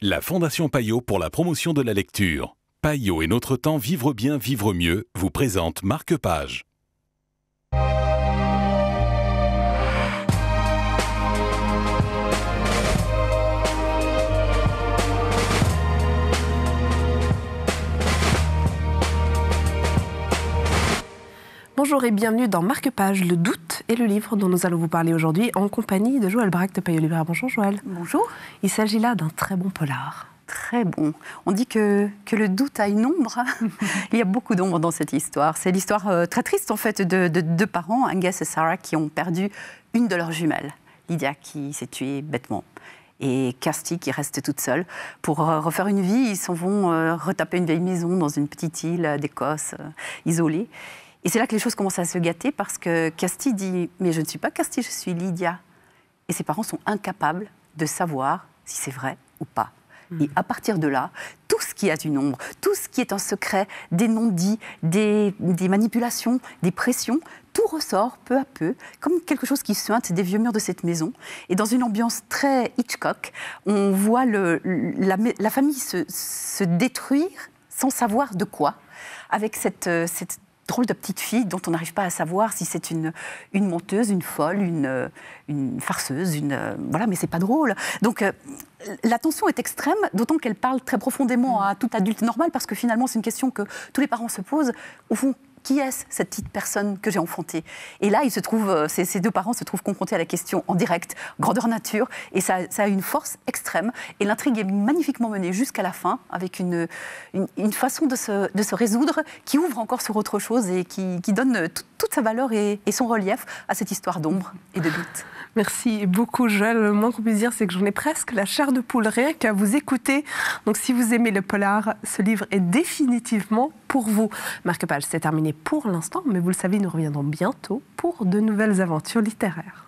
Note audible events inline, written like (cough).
La Fondation Paillot pour la promotion de la lecture. Paillot et notre temps vivre bien, vivre mieux vous présente Marque Page. Bonjour et bienvenue dans Marque Page, le doute et le livre dont nous allons vous parler aujourd'hui en compagnie de Joël Braque de Libraire. Bonjour Joël. Bonjour. Il s'agit là d'un très bon polar. Très bon. On dit que, que le doute a une ombre. (laughs) Il y a beaucoup d'ombres dans cette histoire. C'est l'histoire euh, très triste en fait de, deux parents, Angus et Sarah, qui ont perdu une de leurs jumelles. Lydia qui s'est tuée bêtement et Kirsty, qui reste toute seule. Pour euh, refaire une vie, ils s'en vont euh, retaper une vieille maison dans une petite île d'Écosse isolée. Et c'est là que les choses commencent à se gâter parce que Casti dit Mais je ne suis pas Casti je suis Lydia. Et ses parents sont incapables de savoir si c'est vrai ou pas. Hmm. Et à partir de là, tout ce qui a une ombre, tout ce qui est un secret, des non-dits, des, manipulations, des pressions, tout ressort peu à peu, comme quelque chose qui se des vieux murs de cette maison. Et dans une ambiance très Hitchcock, on voit le, la, famille se, se détruire sans savoir de quoi, avec cette, euh, cette drôle de petite fille dont on n'arrive pas à savoir si c'est une, une menteuse, une folle, une, euh, une farceuse, une euh, voilà, mais c'est pas drôle. Donc euh, la tension est extrême, d'autant qu'elle parle très profondément à tout adulte normal parce que finalement c'est une question que tous les parents se posent. Au fond, qui est-ce cette petite personne que j'ai enfantée Et là, ils se trouvent, euh, ces, deux parents se trouvent confrontés à la question en direct, grandeur nature, et ça, a une force extrême. Et l'intrigue est magnifiquement menée jusqu'à la fin, avec une, façon de se, résoudre qui ouvre encore sur autre chose et qui, donne toute sa valeur et, et son relief à cette histoire d'ombre et de doute. Merci beaucoup, Joël. Le moins plaisir c'est que j'en ai presque la chair de poule rien qu'à vous écouter. Donc, si vous aimez le polar, ce livre est définitivement pour vous. Marc Page, c'est terminé pour l'instant, mais vous le savez, nous reviendrons bientôt pour de nouvelles aventures littéraires.